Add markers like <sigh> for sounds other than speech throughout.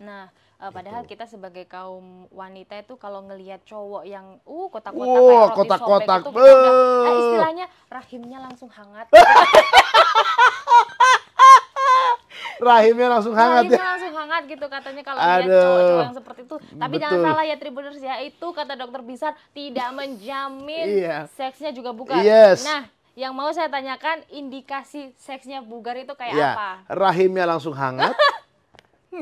Nah, uh, padahal gitu. kita sebagai kaum wanita itu kalau ngelihat cowok yang uh kotak-kotak oh, kayak kotak-kotak sobek kotak. itu istilahnya rahimnya langsung hangat. <laughs> rahimnya langsung hangat rahimnya ya. langsung hangat gitu katanya kalau lihat cowok yang seperti itu. Tapi Betul. jangan salah ya Tribuners ya itu kata dokter Bisar tidak <laughs> menjamin iya. seksnya juga bukan. Yes. Nah, yang mau saya tanyakan indikasi seksnya bugar itu kayak ya, apa? Rahimnya langsung hangat.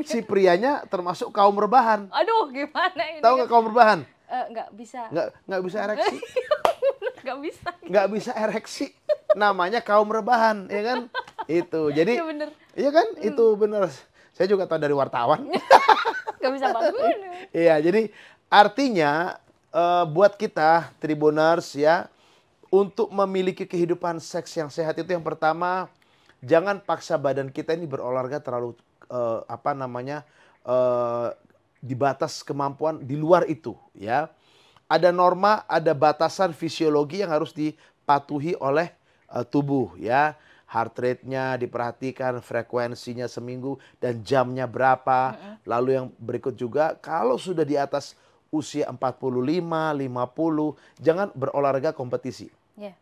<laughs> si prianya termasuk kaum rebahan. Aduh, gimana ini? Tahu nggak kaum rebahan? Eh, nggak uh, bisa. Nggak nggak bisa ereksi. <laughs> Nggak bisa. Nggak bisa ereksi. Namanya kaum rebahan, ya kan? Itu. Jadi. Iya bener. Iya kan? Hmm. Itu bener. Saya juga tahu dari wartawan. <laughs> Nggak bisa bangun. iya, jadi artinya uh, buat kita Tribuners ya untuk memiliki kehidupan seks yang sehat itu yang pertama jangan paksa badan kita ini berolahraga terlalu uh, apa namanya uh, di kemampuan di luar itu ya. Ada norma, ada batasan fisiologi yang harus dipatuhi oleh uh, tubuh ya. Heart rate-nya diperhatikan, frekuensinya seminggu dan jamnya berapa. Lalu yang berikut juga kalau sudah di atas usia 45, 50, jangan berolahraga kompetisi. Yeah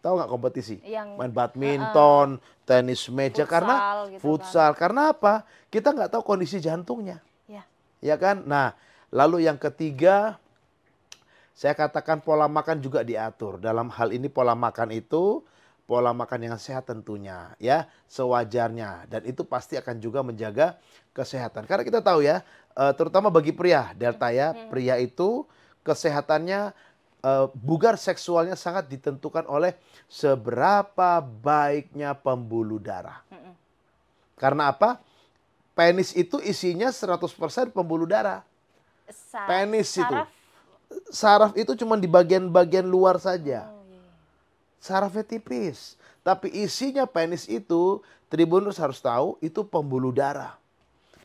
tahu nggak kompetisi yang, main badminton, uh, tenis meja futsal, karena gitu kan. futsal kan. karena apa? Kita nggak tahu kondisi jantungnya. Ya. ya kan? Nah, lalu yang ketiga saya katakan pola makan juga diatur. Dalam hal ini pola makan itu pola makan yang sehat tentunya ya, sewajarnya dan itu pasti akan juga menjaga kesehatan. Karena kita tahu ya, eh, terutama bagi pria, delta ya, hmm. pria itu kesehatannya uh, bugar seksualnya sangat ditentukan oleh seberapa baiknya pembuluh darah. Mm-mm. Karena apa? Penis itu isinya 100% pembuluh darah. Sa- penis saraf. itu. Saraf itu cuma di bagian-bagian luar saja. Oh, iya, iya. Sarafnya tipis. Tapi isinya penis itu, tribunus harus tahu itu pembuluh darah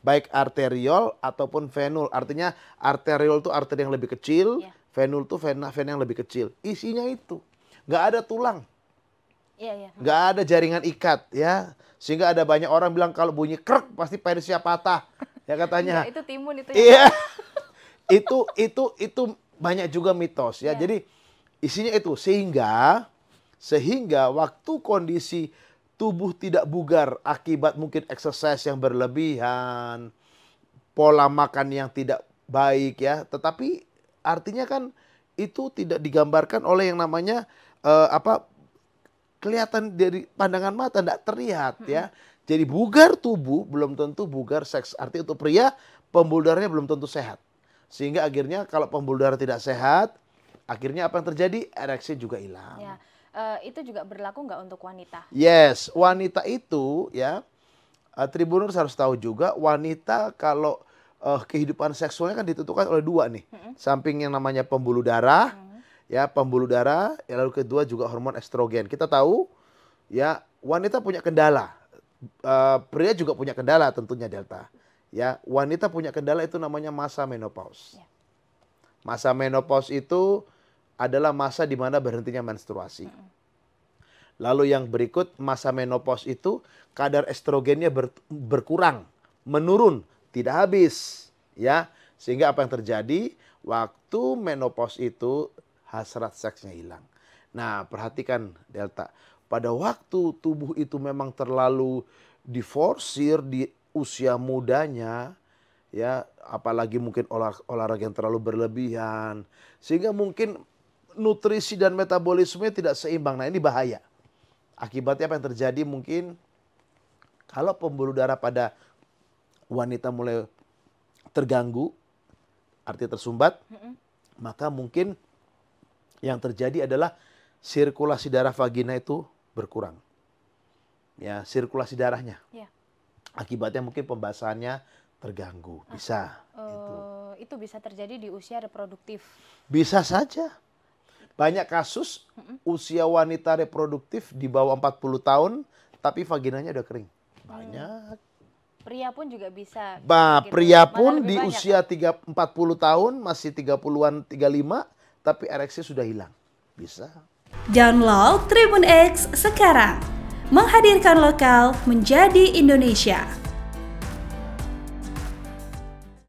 baik arteriol ataupun venul. Artinya arteriol itu arteri yang lebih kecil, yeah. Venul tuh vena vena yang lebih kecil. Isinya itu. Nggak ada tulang. Iya, iya. Nggak ada jaringan ikat ya. Sehingga ada banyak orang bilang kalau bunyi krek pasti penisnya patah. Ya katanya. Iya, itu timun itu. Ya. Iya. <laughs> itu itu itu banyak juga mitos ya. ya. Jadi isinya itu sehingga sehingga waktu kondisi tubuh tidak bugar akibat mungkin exercise yang berlebihan, pola makan yang tidak baik ya, tetapi Artinya kan itu tidak digambarkan oleh yang namanya uh, apa kelihatan dari pandangan mata tidak terlihat ya. Jadi bugar tubuh belum tentu bugar seks. Arti untuk pria pembuluh darahnya belum tentu sehat. Sehingga akhirnya kalau pembuluh darah tidak sehat, akhirnya apa yang terjadi? Ereksi juga hilang. Ya. Uh, itu juga berlaku nggak untuk wanita? Yes, wanita itu ya, uh, eh, Tribuners harus tahu juga wanita kalau uh, kehidupan seksualnya kan ditentukan oleh dua nih. Mm -hmm. Samping yang namanya pembuluh darah, mm -hmm. ya pembuluh darah, ya lalu kedua juga hormon estrogen. Kita tahu ya wanita punya kendala, uh, pria juga punya kendala tentunya delta. Ya wanita punya kendala itu namanya masa menopause. Yeah. Masa menopause itu adalah masa di mana berhentinya menstruasi. Lalu yang berikut masa menopause itu kadar estrogennya ber, berkurang, menurun tidak habis ya sehingga apa yang terjadi waktu menopause itu hasrat seksnya hilang nah perhatikan delta pada waktu tubuh itu memang terlalu diforsir di usia mudanya ya apalagi mungkin olah, olahraga yang terlalu berlebihan sehingga mungkin nutrisi dan metabolisme tidak seimbang nah ini bahaya akibatnya apa yang terjadi mungkin kalau pembuluh darah pada wanita mulai terganggu, arti tersumbat, mm-hmm. maka mungkin yang terjadi adalah sirkulasi darah vagina itu berkurang. Ya, sirkulasi darahnya. Yeah. Akibatnya mungkin pembasahannya terganggu, ah, bisa. Uh, itu. Eh, itu bisa terjadi di usia reproduktif. Bisa saja. Banyak kasus mm-hmm. usia wanita reproduktif di bawah 40 tahun tapi vaginanya udah kering. Banyak. Mm. Pria pun juga bisa. Bah, gitu. Ya, pria pun di banyak. usia 3, ya. 40 tahun masih 30-an 35 tapi ereksi sudah hilang. Bisa. Download Tribun X sekarang. Menghadirkan lokal menjadi Indonesia.